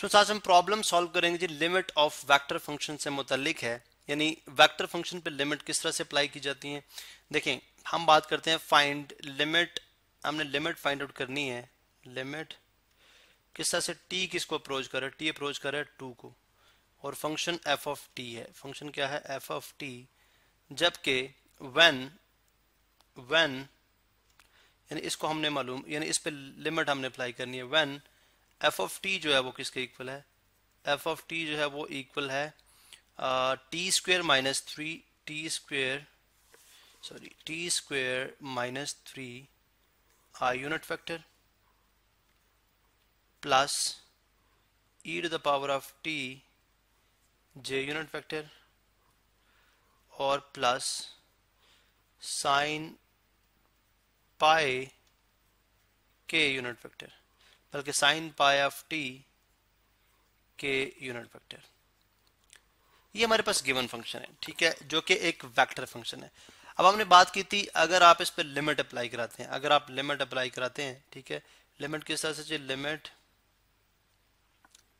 तो साथ हम प्रॉब्लम सॉल्व करेंगे जी लिमिट ऑफ वेक्टर फंक्शन से मुतलिक है यानी वेक्टर फंक्शन पे लिमिट किस तरह से अप्लाई की जाती है देखें हम बात करते हैं फाइंड लिमिट हमने लिमिट फाइंड आउट करनी है लिमिट किस तरह से टी किसको अप्रोच कर रहा है टी अप्रोच कर रहा है टू को और फंक्शन एफ ऑफ टी है फंक्शन क्या है एफ ऑफ टी जबकि वेन वेन यानी इसको हमने मालूम यानी इस पर लिमिट हमने अप्लाई करनी है वेन एफ ऑफ टी जो है वो किसके इक्वल है एफ ऑफ टी जो है वो इक्वल है T square minus three T square sorry T square minus three I unit factor plus e to the power of T J unit factor और plus sine pi K unit factor बल्कि sine pi of T K unit vector ये हमारे पास given function है ठीक है जो कि एक वेक्टर फंक्शन है अब हमने बात की थी अगर आप इस पर लिमिट अप्लाई कराते हैं अगर आप लिमिट अप्लाई कराते हैं ठीक है लिमिट किस तरह से चाहिए limit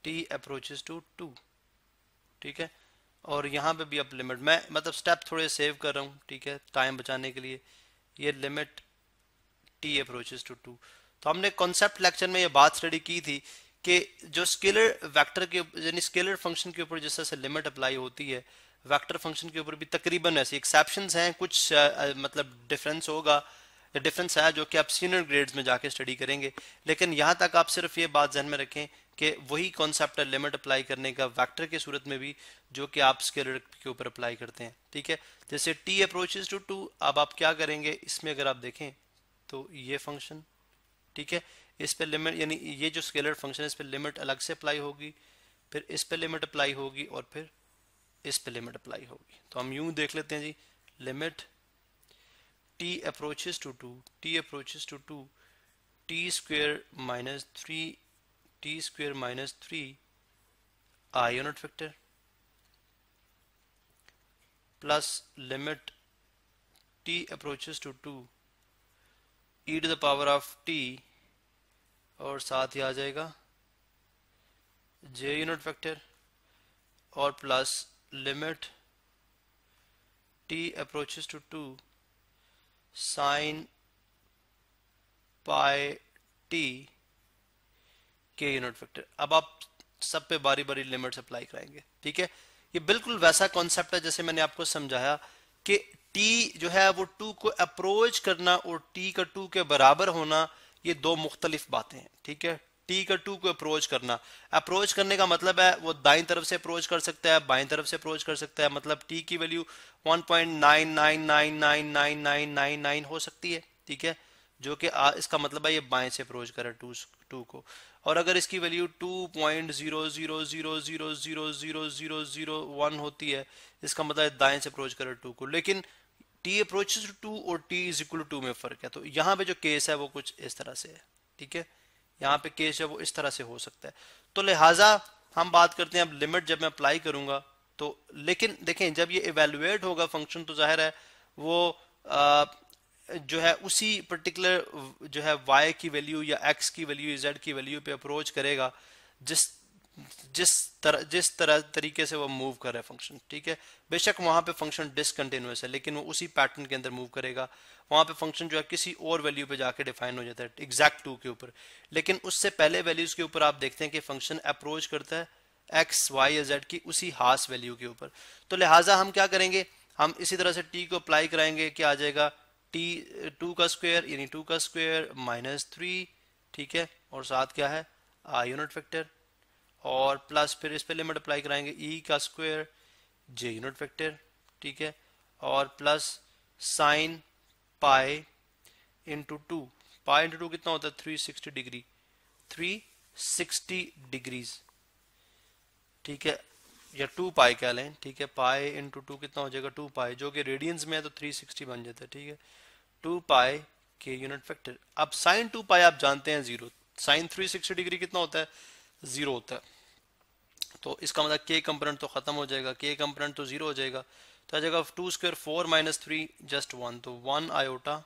T approaches to two ठीक है और यहाँ पे भी आप लिमिट मैं मतलब स्टेप थोड़े सेव कर रहा हूँ ठीक है टाइम बचाने के लिए ये limit T approaches to two तो हमने कॉन्सेप्ट लेक्चर में ये बात स्टडी की थी कि जो स्केलर वेक्टर के यानी स्केलर फंक्शन के ऊपर जिस तरह से लिमिट अप्लाई होती है वेक्टर फंक्शन के ऊपर भी तकरीबन ऐसे एक्सेप्शन हैं कुछ आ, आ, मतलब डिफरेंस होगा डिफरेंस है जो कि आप सीनियर ग्रेड्स में जाके स्टडी करेंगे लेकिन यहाँ तक आप सिर्फ ये बात जहन में रखें कि वही कॉन्सेप्ट है लिमिट अप्लाई करने का वैक्टर के सूरत में भी जो कि आप स्केलर के ऊपर अप्लाई करते हैं ठीक है जैसे टी अप्रोचेज टू टू अब आप क्या करेंगे इसमें अगर आप देखें तो ये फंक्शन ठीक है इस पर लिमिट यानी ये जो स्केलर फंक्शन है इस पे लिमिट अलग से अप्लाई होगी फिर इस पे लिमिट अप्लाई होगी और फिर इस पे लिमिट अप्लाई होगी तो हम यूं देख लेते हैं जी limit T approaches to two T approaches to two T square minus three T square minus three I unit factor plus limit T approaches to two e to the power of T और साथ ही आ जाएगा J unit vector और plus limit t approaches to 2 sine pi t K unit vector अब आप सब पे बारी बारी लिमिट्स अप्लाई कराएंगे ठीक है ये बिल्कुल वैसा कॉन्सेप्ट है जैसे मैंने आपको समझाया कि टी जो है वो टू को अप्रोच करना और टी का टू के बराबर होना ये दो मुख्तलिफ बातें हैं ठीक है टी का टू को अप्रोच करना अप्रोच करने का मतलब है वो दाई तरफ से अप्रोच कर सकता है बाई तरफ से अप्रोच कर सकता है मतलब टी की वैल्यू 1.99999999 हो सकती है ठीक है जो कि इसका मतलब है ये बाएं से अप्रोच करे टू टू को और अगर इसकी value two point zero zero zero zero zero zero zero zero one होती है इसका मतलब दाएं से अप्रोच करे टू को लेकिन टी अप्रोच टू और टी इज इक्वल टू में फर्क है तो यहाँ पे जो केस है वो कुछ इस तरह से है ठीक है यहाँ पे केस है वो इस तरह से हो सकता है तो लिहाजा हम बात करते हैं अब लिमिट जब मैं अप्लाई करूंगा तो लेकिन देखें जब ये इवेलुएट होगा फंक्शन तो जाहिर है वो आ, जो है उसी पर्टिकुलर जो है वाई की वैल्यू या एक्स की वैल्यू जेड की वैल्यू पे अप्रोच करेगा जिस जिस तरह जिस तरह तरीके से वो मूव कर रहा है फंक्शन ठीक है बेशक वहां पे फंक्शन डिसकंटिन्यूस है लेकिन वो उसी पैटर्न के अंदर मूव करेगा वहां पे फंक्शन जो है किसी और वैल्यू पे जाके डिफाइन हो जाता है एग्जैक्ट टू के ऊपर लेकिन उससे पहले वैल्यूज के ऊपर आप देखते हैं कि फंक्शन अप्रोच करता है एक्स वाई या जेड की उसी हास वैल्यू के ऊपर तो लिहाजा हम क्या करेंगे हम इसी तरह से टी को अप्लाई कराएंगे क्या आ जाएगा टी टू का स्क्वेयर यानी टू का स्क्वेयर माइनस थ्री ठीक है और साथ क्या है यूनिट फैक्टर और प्लस फिर इस पर लिमिट अप्लाई कराएंगे ई e का स्क्वायर जे यूनिट वेक्टर ठीक है और plus sine pi into two pi into two कितना होता है three sixty degree three sixty degrees ठीक है या टू पाए कह लें ठीक है पाए इंटू टू कितना हो जाएगा टू पाए जो कि रेडियंस में है तो थ्री सिक्सटी बन जाता है ठीक है two pi K unit factor अब साइन टू पाए आप जानते हैं zero sine three sixty degree कितना होता है ज़ीरो होता है तो इसका मतलब के कंपोनेंट तो ख़त्म हो जाएगा के कंपोनेंट तो ज़ीरो हो जाएगा तो आ जाएगा two square four minus three just one तो one iota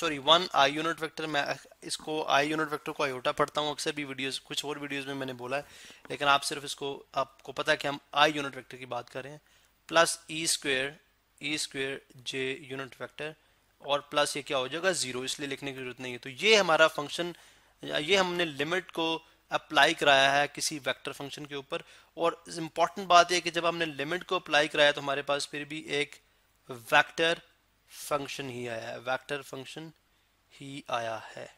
sorry one I unit vector मैं इसको आई यूनिट वेक्टर को आयोटा पढ़ता हूँ अक्सर भी वीडियोस कुछ और वीडियोस में मैंने बोला है लेकिन आप सिर्फ इसको आपको पता है कि हम आई यूनिट वेक्टर की बात कर रहे हैं plus e square e square J unit vector और प्लस ये क्या हो जाएगा ज़ीरो इसलिए लिखने की जरूरत नहीं है तो ये हमारा फंक्शन ये हमने लिमिट को अप्लाई कराया है किसी वेक्टर फंक्शन के ऊपर और इम्पॉर्टेंट बात यह कि जब हमने लिमिट को अप्लाई कराया तो हमारे पास फिर भी एक वेक्टर फंक्शन ही आया है वेक्टर फंक्शन ही आया है